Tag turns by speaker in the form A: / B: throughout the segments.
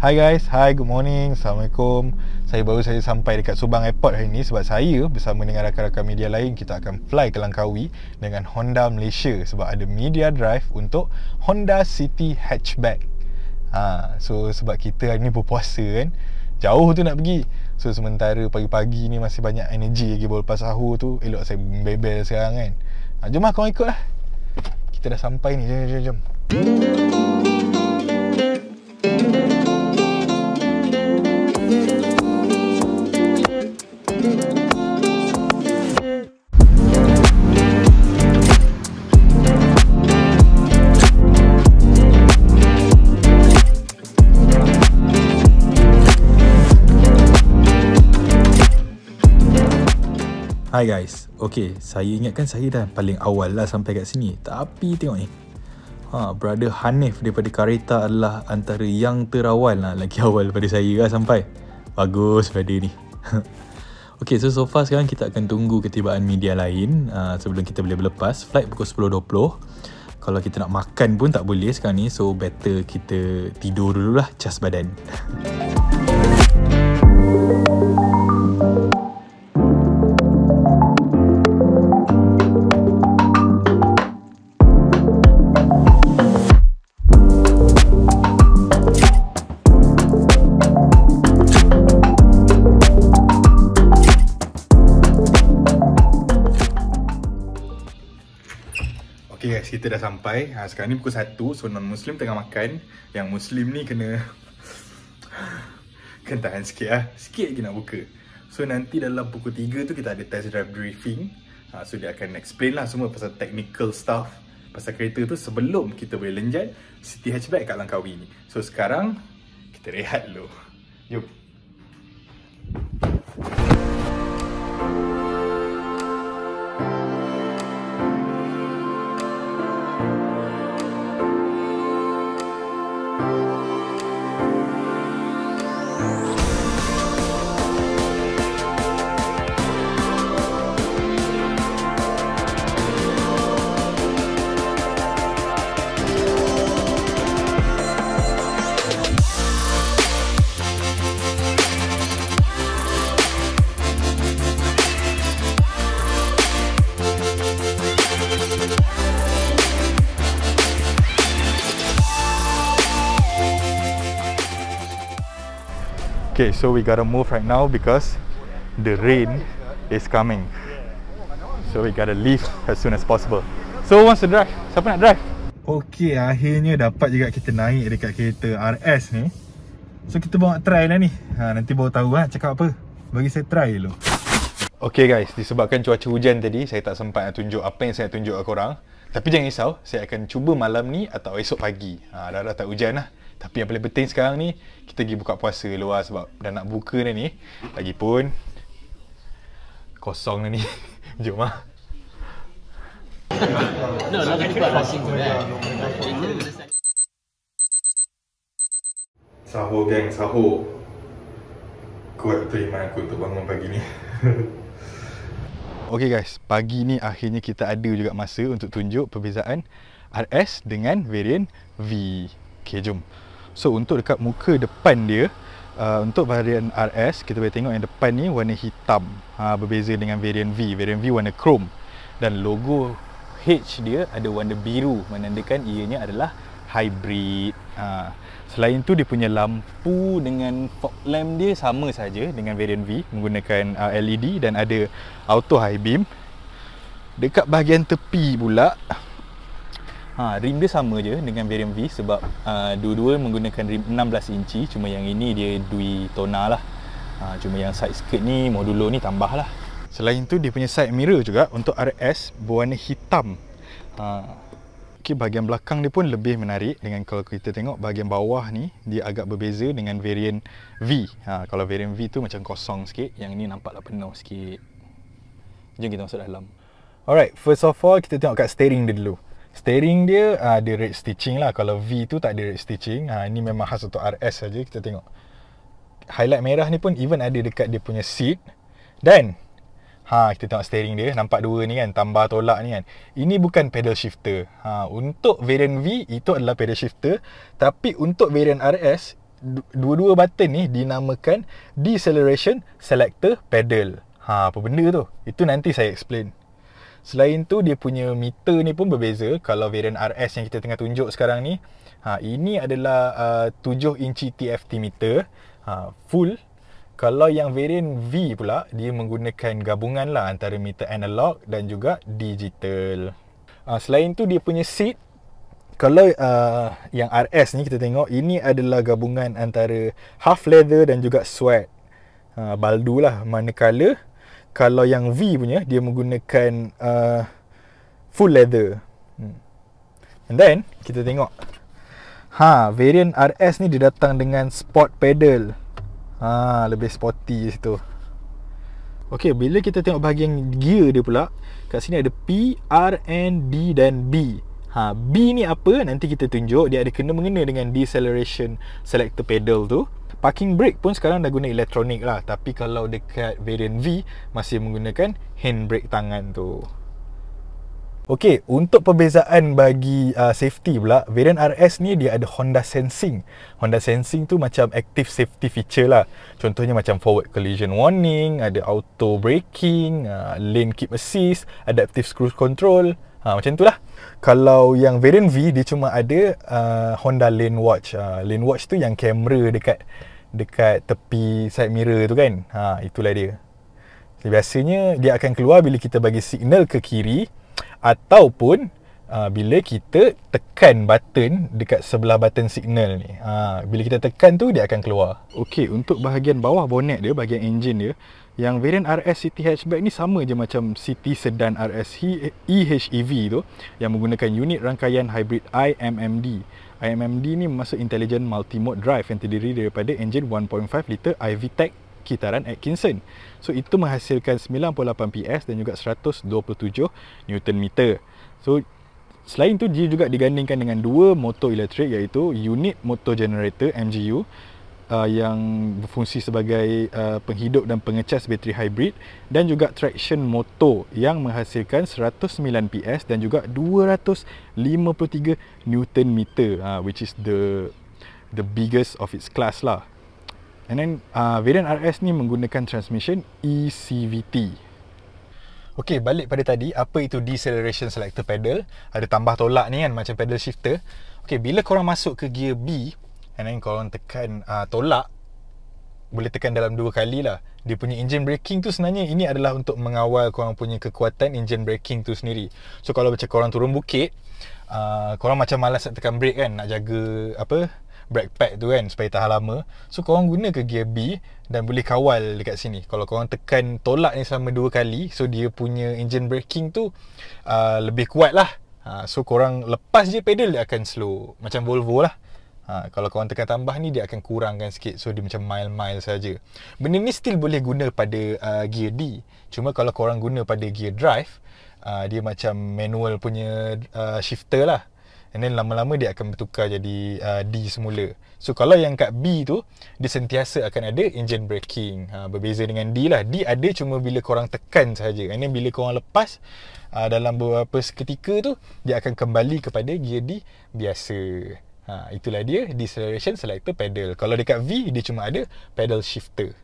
A: Hi guys, hi good morning, Assalamualaikum Saya baru saja sampai dekat Subang Airport hari ini Sebab saya bersama dengan rakan-rakan media lain Kita akan fly ke Langkawi dengan Honda Malaysia Sebab ada media drive untuk Honda City Hatchback ha, So sebab kita hari ini berpuasa kan Jauh tu nak pergi So sementara pagi-pagi ni masih banyak energi lagi bawa lepas sahur tu Elok saya bebel sekarang kan ha, Jom lah korang ikut lah Kita dah sampai ni, jom jom jom, jom. Hi guys, okay saya ingatkan saya dah paling awal lah sampai kat sini Tapi tengok ni ha, Brother Hanif daripada Karita adalah antara yang terawal lah Lagi awal daripada saya lah sampai Bagus brother ni Okay, so so far sekarang kita akan tunggu ketibaan media lain uh, Sebelum kita boleh berlepas Flight pukul 10.20 Kalau kita nak makan pun tak boleh sekarang ni So better kita tidur dulu lah cas badan kita dah sampai. Ha, sekarang ni pukul 1. So non-Muslim tengah makan. Yang Muslim ni kena... kena tahan sikit lah. Ha. Sikit lagi nak buka. So nanti dalam pukul 3 tu kita ada test drive briefing. Ha, so dia akan explain lah semua pasal technical stuff. Pasal kereta tu sebelum kita boleh lenjat City Hatchback kat Langkawi ni. So sekarang kita rehat dulu. Jom. Okay, so we gotta move right now because the rain is coming. So we gotta leave as soon as possible. So who wants to drive? Siapa nak drive? Okay, akhirnya dapat juga kita naik dekat kereta RS ni. So kita bawa try lah ni. Ha, nanti bawa tahu lah cakap apa. Bagi saya try dulu. Okay guys, disebabkan cuaca hujan tadi, saya tak sempat nak tunjuk apa yang saya nak tunjuk kepada korang. Tapi jangan risau, saya akan cuba malam ni atau esok pagi. Ha, dah, dah tak hujan lah. Tapi yang paling penting sekarang ni Kita pergi buka puasa luar sebab dah nak buka dah ni Lagipun Kosong dah ni Jom lah Sahur geng, sahur Kuat tu iman aku untuk bangun pagi ni Okay guys, pagi ni akhirnya kita ada juga masa untuk tunjuk perbezaan RS dengan varian V. Okay, jom. So untuk dekat muka depan dia uh, Untuk varian RS Kita boleh tengok yang depan ni warna hitam ha, Berbeza dengan varian V Varian V warna chrome Dan logo H dia ada warna biru Menandakan ianya adalah hybrid ha. Selain tu dia punya lampu dengan fog lamp dia sama saja dengan varian V Menggunakan uh, LED dan ada auto high beam Dekat bahagian tepi pula Ha, rim dia sama je dengan varian V sebab uh, dua-dua menggunakan rim 16 inci cuma yang ini dia dui tonal lah. Ha, cuma yang side skirt ni modulo ni tambah lah. Selain tu dia punya side mirror juga untuk RS berwarna hitam. Ha, okay, bahagian belakang dia pun lebih menarik dengan kalau kita tengok bahagian bawah ni dia agak berbeza dengan varian V. Ha, kalau varian V tu macam kosong sikit, yang ni nampaklah penuh sikit. Jom kita masuk dalam. Alright, first of all kita tengok kat steering dia dulu. Steering dia uh, ah, ada red stitching lah. Kalau V tu tak ada red stitching. Uh, ah, ni memang khas untuk RS saja kita tengok. Highlight merah ni pun even ada dekat dia punya seat. Dan ha kita tengok steering dia nampak dua ni kan tambah tolak ni kan. Ini bukan pedal shifter. Ha untuk variant V itu adalah pedal shifter tapi untuk variant RS dua-dua button ni dinamakan deceleration selector pedal. Ha apa benda tu? Itu nanti saya explain. Selain tu dia punya meter ni pun berbeza kalau varian RS yang kita tengah tunjuk sekarang ni. Ha ini adalah uh, 7 inci TFT meter ha full. Kalau yang varian V pula dia menggunakan gabungan lah antara meter analog dan juga digital. Ha, selain tu dia punya seat kalau uh, yang RS ni kita tengok ini adalah gabungan antara half leather dan juga sweat. Ha baldu lah manakala kalau yang V punya dia menggunakan uh, full leather. Hmm. And then kita tengok ha varian RS ni dia datang dengan sport pedal. Ha lebih sporty di situ. Okey, bila kita tengok bahagian gear dia pula, kat sini ada P, R, N, D dan B. Ha, B ni apa? Nanti kita tunjuk. Dia ada kena mengena dengan deceleration selector pedal tu. Parking brake pun sekarang dah guna elektronik lah. Tapi kalau dekat variant V, masih menggunakan handbrake tangan tu. Okey, untuk perbezaan bagi uh, safety pula, variant RS ni dia ada Honda Sensing. Honda Sensing tu macam active safety feature lah. Contohnya macam forward collision warning, ada auto braking, uh, lane keep assist, adaptive cruise control, Ha, macam itulah. Kalau yang variant V, dia cuma ada uh, Honda Lane Watch. Uh, Lane Watch tu yang kamera dekat dekat tepi side mirror tu kan. Ha, itulah dia. Jadi, biasanya dia akan keluar bila kita bagi signal ke kiri ataupun uh, bila kita tekan button dekat sebelah button signal ni. Ha, bila kita tekan tu, dia akan keluar. Okey, untuk bahagian bawah bonet dia, bahagian engine dia, yang varian RS City Hatchback ni sama je macam City Sedan RS EHEV tu yang menggunakan unit rangkaian hybrid IMMD. IMMD ni masuk Intelligent Multi Mode Drive yang terdiri daripada enjin 1.5 liter IVTEC kitaran Atkinson. So itu menghasilkan 98 PS dan juga 127 Newton meter. So Selain itu dia juga digandingkan dengan dua motor elektrik iaitu unit motor generator MGU uh, yang berfungsi sebagai uh, penghidup dan pengecas bateri hybrid dan juga traction motor yang menghasilkan 109 PS dan juga 253 Newton meter uh, which is the the biggest of its class lah. And then uh, Variant RS ni menggunakan transmission ECVT Okey, balik pada tadi, apa itu deceleration selector pedal? Ada tambah tolak ni kan macam pedal shifter. Okey, bila korang masuk ke gear B and then korang tekan uh, tolak boleh tekan dalam dua kali lah dia punya engine braking tu sebenarnya ini adalah untuk mengawal korang punya kekuatan engine braking tu sendiri so kalau macam korang turun bukit uh, korang macam malas nak tekan brake kan nak jaga apa brake pad tu kan supaya tahan lama so korang guna ke gear B dan boleh kawal dekat sini kalau korang tekan tolak ni sama dua kali so dia punya engine braking tu uh, lebih kuat lah uh, so korang lepas je pedal dia akan slow macam Volvo lah uh, kalau korang tekan tambah ni dia akan kurangkan sikit so dia macam mile-mile saja. benda ni still boleh guna pada uh, gear D cuma kalau korang guna pada gear drive uh, dia macam manual punya uh, shifter lah And then lama-lama dia akan bertukar jadi uh, D semula. So kalau yang kat B tu, dia sentiasa akan ada engine braking. Ha, berbeza dengan D lah. D ada cuma bila korang tekan sahaja. And then bila korang lepas, uh, dalam beberapa seketika tu, dia akan kembali kepada gear D biasa. Ha, itulah dia, deceleration selector pedal. Kalau dekat V, dia cuma ada pedal shifter.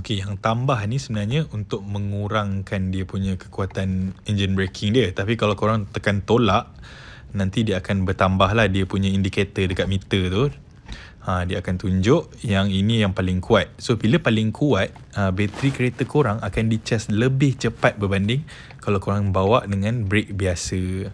A: Okey, yang tambah ni sebenarnya untuk mengurangkan dia punya kekuatan engine braking dia. Tapi kalau korang tekan tolak, nanti dia akan bertambah lah dia punya indikator dekat meter tu. Ha, dia akan tunjuk yang ini yang paling kuat. So, bila paling kuat, ha, bateri kereta korang akan dicas lebih cepat berbanding kalau korang bawa dengan brake biasa.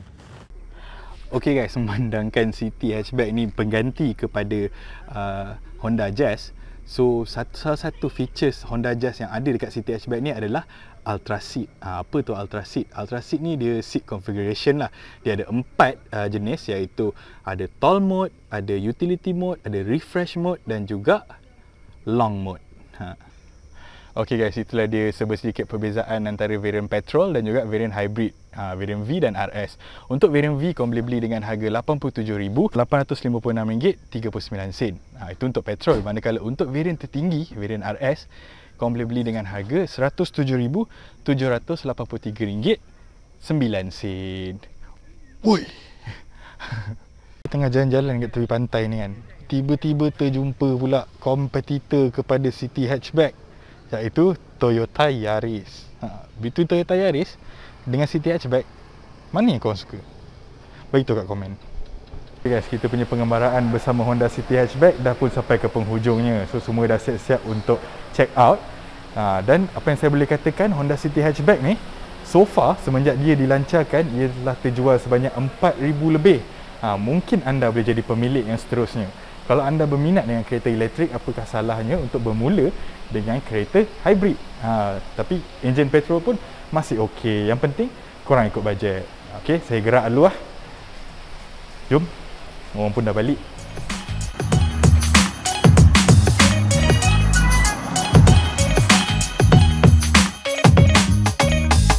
A: Okay guys, memandangkan City Hatchback ni pengganti kepada uh, Honda Jazz, So satu satu features Honda Jazz yang ada dekat City Hatchback ni adalah Ultra Seat. Ha, apa tu Ultra Seat? Ultra Seat ni dia seat configuration lah. Dia ada empat uh, jenis iaitu ada tall mode, ada utility mode, ada refresh mode dan juga long mode. Ha. Okay guys, itulah dia sebesar sedikit perbezaan antara varian petrol dan juga varian hybrid. Ha, varian V dan RS. Untuk varian V, kau boleh beli dengan harga RM87,856.39. Ha, itu untuk petrol. Manakala untuk varian tertinggi, varian RS, kau boleh beli dengan harga RM107,783.9. Woi! tengah jalan-jalan kat tepi pantai ni kan. Tiba-tiba terjumpa pula kompetitor kepada City Hatchback iaitu Toyota Yaris. Ha, itu Toyota Yaris dengan City Hatchback, mana yang kau suka? Bagi tu kat komen. Okay guys, kita punya pengembaraan bersama Honda City Hatchback dah pun sampai ke penghujungnya. So, semua dah siap-siap untuk check out. Ha, dan apa yang saya boleh katakan, Honda City Hatchback ni, so far, semenjak dia dilancarkan, ia telah terjual sebanyak 4,000 lebih. Ha, mungkin anda boleh jadi pemilik yang seterusnya kalau anda berminat dengan kereta elektrik apakah salahnya untuk bermula dengan kereta hybrid ha, tapi enjin petrol pun masih ok yang penting korang ikut bajet ok saya gerak aluah jom orang pun dah balik